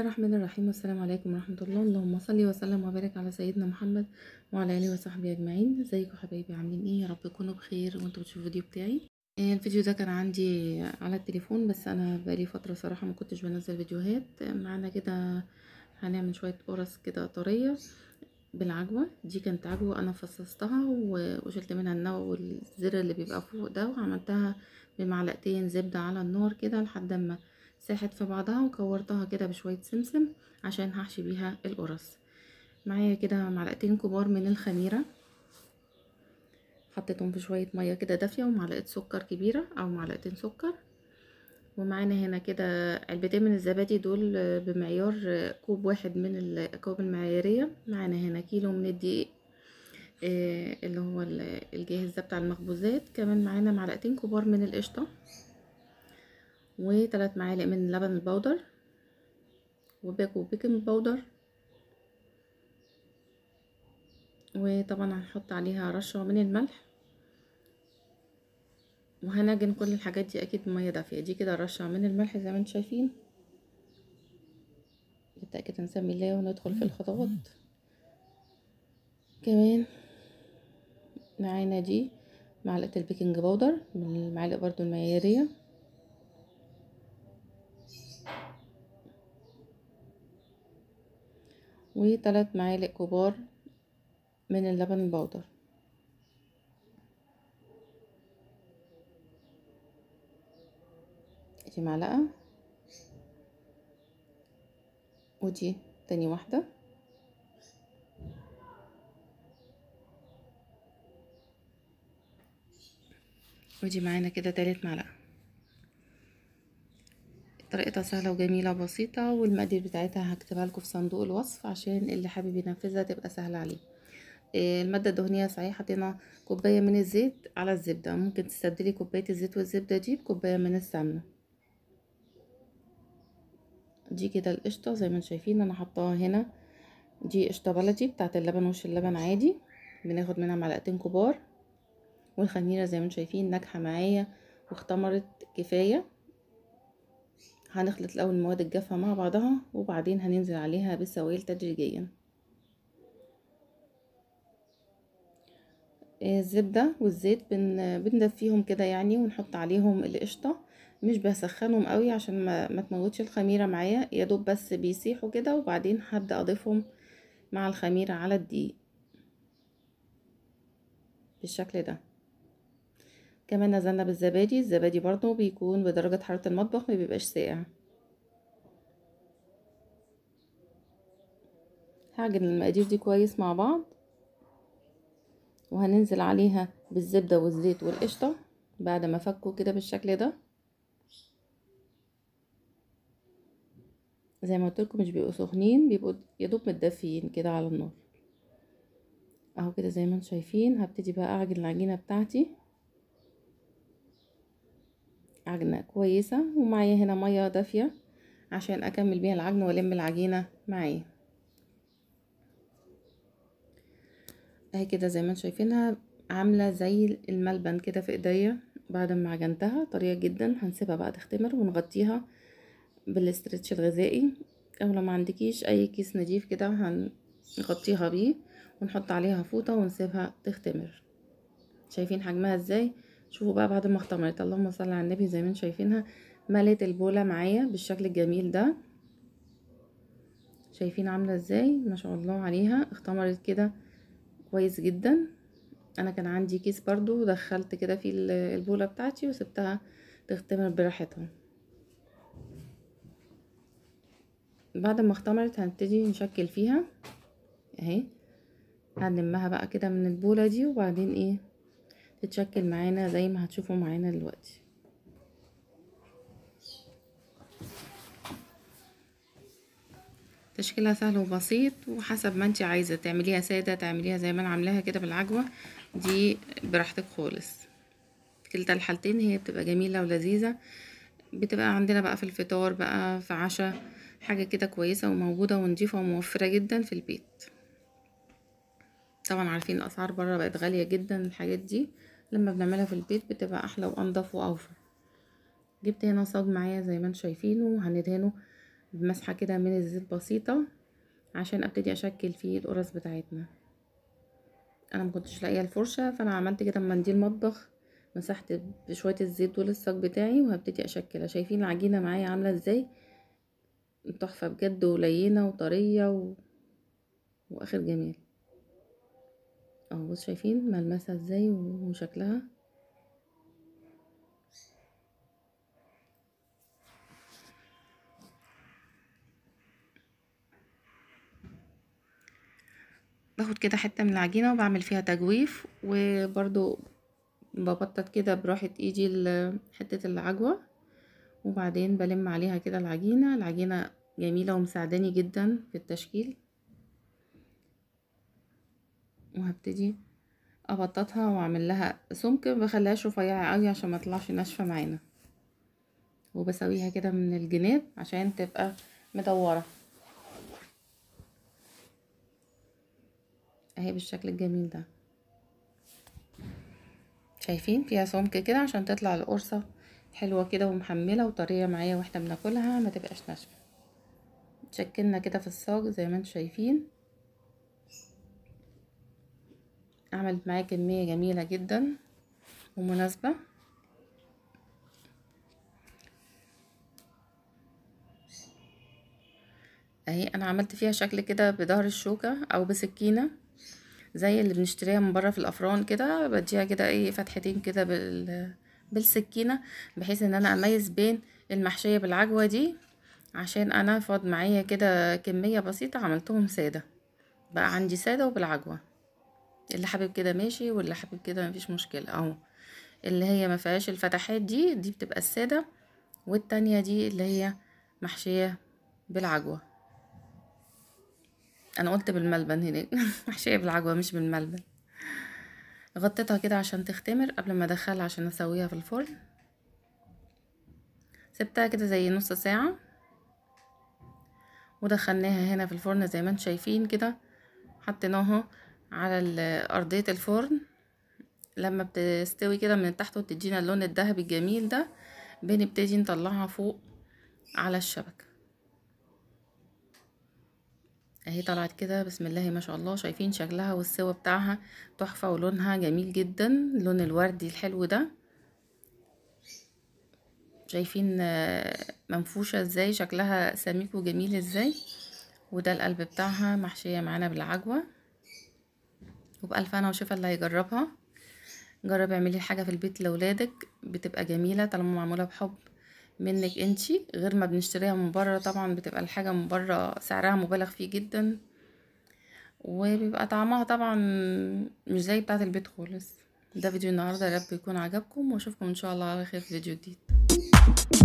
الله الرحمن الرحيم والسلام عليكم ورحمة الله اللهم صل وسلم وبارك على سيدنا محمد وعلى آله وصحبه أجمعين ازيكم حبايبي عاملين ايه يا رب تكونوا بخير وانتوا بتشوفوا الفيديو بتاعي آه، الفيديو ده كان عندي على التليفون بس أنا بقالي فترة صراحة ما كنتش بنزل فيديوهات معانا كده هنعمل شوية قرص كده طرية بالعجوة دي كانت عجوة أنا فصصتها وشلت منها النوى والزر اللي بيبقى فوق ده وعملتها بمعلقتين زبدة على النار كده لحد ما ساحت في بعضها وكورتها كده بشوية سمسم عشان هحشي بيها القرص معايا كده معلقتين كبار من الخميرة حطيتهم في شوية مية كده دافية ومعلقة سكر كبيرة او معلقتين سكر ومعانا هنا كده علبتين من الزبادي دول بمعيار كوب واحد من الاكواب المعيارية معانا هنا كيلو من الدقيق آه، اللي هو الجاهز ده بتاع المخبوزات كمان معانا معلقتين كبار من القشطة وثلاث معالق من لبن البودر وباكو بيكنج باودر وطبعا هنحط عليها رشة من الملح وهنعجن كل الحاجات دي اكيد بمية دافية دي كده رشة من الملح زي ما انتم شايفين بالتأكيد هنسمي الله وندخل في الخطوات كمان معانا دي معلقة البيكنج باودر من المعالق برضو المعيارية وثلاث معالق كبار من اللبن البودر دي معلقة ودي تاني واحدة ودي معانا كده تالت معلقة طريقتها سهلة وجميلة وبسيطة والمقادير بتاعتها هكتبها لكم في صندوق الوصف عشان اللي حابب ينفذها تبقى سهلة عليه آه، المادة الدهنية صحيح حطينا كوباية من الزيت على الزبدة ممكن تستبدلي كوباية الزيت والزبدة دي بكوباية من السمنة دي كده القشطة زي ما شايفين انا حطاها هنا دي قشطة بلدي بتاعت اللبن وش اللبن عادي بناخد منها معلقتين كبار والخميرة زي ما شايفين ناجحة معايا واختمرت كفاية هنخلط الاول المواد الجافه مع بعضها وبعدين هننزل عليها بالسوائل تدريجيا الزبده والزيت بن بندفيهم كده يعني ونحط عليهم القشطه مش بسخنهم قوي عشان ما, ما تموتش الخميره معايا يا دوب بس بيسيحوا كده وبعدين هبدا اضيفهم مع الخميره على الدقيق بالشكل ده كمان نزلنا بالزبادي الزبادي برضو بيكون بدرجة حرارة المطبخ ما بيبقاش ساقع هعجن المقادير دي كويس مع بعض وهننزل عليها بالزبدة والزيت والقشطة بعد ما فكوا كده بالشكل ده زي ما قلتلكم مش بيبقوا سخنين بيبقوا يدوب متدفيين كده على النار اهو كده زي ما انتم شايفين هبتدي بقى اعجن العجينه بتاعتي عجنة كويسة ومعايا هنا مية دافية عشان اكمل بيها العجن والم العجينة معايا اهي كده زي ما انتم شايفينها عاملة زي الملبن كده في ايديا بعد ما عجنتها طرية جدا هنسيبها بقى تختمر ونغطيها بالاسترتش الغذائي او لو ما عندكيش اي كيس نضيف كده هنغطيها بيه ونحط عليها فوطة ونسيبها تختمر شايفين حجمها ازاي شوفوا بقى بعد ما اختمرت اللهم صل على النبي زي ما انتم شايفينها ملت البولة معايا بالشكل الجميل ده شايفين عاملة ازاي ما شاء الله عليها اختمرت كده كويس جدا انا كان عندي كيس برضو دخلت كده في البولة بتاعتي وسبتها تختمر براحتها بعد ما اختمرت هنبتدي نشكل فيها اهي هنلمها بقى كده من البولة دي وبعدين ايه تتشكل معانا زي ما هتشوفوا معانا دلوقتي تشكيلها سهل وبسيط وحسب ما انت عايزه تعمليها ساده تعمليها زي ما انا عاملاها كده بالعجوه دي براحتك خالص كلتا الحالتين هي بتبقى جميله ولذيذه بتبقى عندنا بقى في الفطار بقى في عشاء حاجه كده كويسه وموجوده ونضيفه وموفره جدا في البيت طبعا عارفين الاسعار بره بقت غاليه جدا الحاجات دي لما بنعملها في البيت بتبقى احلى وانضف واوفر جبت هنا صاج معايا زي ما انتم شايفينه هندهنه بمسحه كده من الزيت بسيطه عشان ابتدي اشكل فيه القرص بتاعتنا انا ما كنتش لاقيه الفرشه فانا عملت كده منديل مطبخ مسحت بشويه الزيت دول الصاج بتاعي وهبتدي اشكلها شايفين العجينه معايا عامله ازاي تحفه بجد ولينه وطريه و... واخر جميل اهو بصوا شايفين ملمسها ازاي وشكلها باخد كده حتة من العجينة وبعمل فيها تجويف وبرضو ببطط كده براحة ايدي حتة العجوة وبعدين بلم عليها كده العجينة العجينة جميلة ومساعداني جدا في التشكيل وهبتدي ابططها واعمل لها سمك مبخليهاش رفيعه قوي عشان ما تطلعش ناشفه معانا وبسويها كده من الجناب عشان تبقى مدوره اهي بالشكل الجميل ده شايفين فيها سمك كده عشان تطلع القرصه حلوه كده ومحمله وطريه معايا واحنا بناكلها ما تبقاش ناشفه شكلنا كده في الصاج زي ما انتم شايفين عملت معايا كمية جميلة جدا ومناسبة اهي انا عملت فيها شكل كده بظهر الشوكة او بسكينة زي اللي بنشتريها من بره في الافران كده بديها كده ايه فتحتين كده بال بالسكينه بحيث ان انا اميز بين المحشيه بالعجوه دي عشان انا فاض معايا كده كميه بسيطه عملتهم ساده بقى عندي ساده وبالعجوه اللي حابب كده ماشي واللي حابب كده مفيش مشكله اهو اللي هي ما فيهاش الفتحات دي دي بتبقى الساده والتانية دي اللي هي محشيه بالعجوه انا قلت بالملبن هناك محشيه بالعجوه مش بالملبن غطيتها كده عشان تختمر قبل ما ادخلها عشان اسويها في الفرن سبتها كده زي نص ساعه ودخلناها هنا في الفرن زي ما انتم شايفين كده حطيناها على أرضية الفرن لما بتستوي كده من تحت وتدينا اللون الذهبي الجميل ده بنبتدي نطلعها فوق على الشبكة اهي طلعت كده بسم الله ما شاء الله شايفين شكلها والسوا بتاعها تحفة ولونها جميل جدا اللون الوردي الحلو ده شايفين آه، منفوشة ازاي شكلها سميك وجميل ازاي وده القلب بتاعها محشية معانا بالعجوة وبألف أنا وشوف اللي هيجربها جربي اعملي حاجة في البيت لولادك بتبقى جميلة طالما معمولة بحب منك انتي غير ما بنشتريها من بره طبعا بتبقى الحاجة من بره سعرها مبالغ فيه جدا وبيبقى طعمها طبعا مش زي بتاعة البيت خالص ده فيديو النهاردة يا رب يكون عجبكم واشوفكم ان شاء الله على خير في فيديو جديد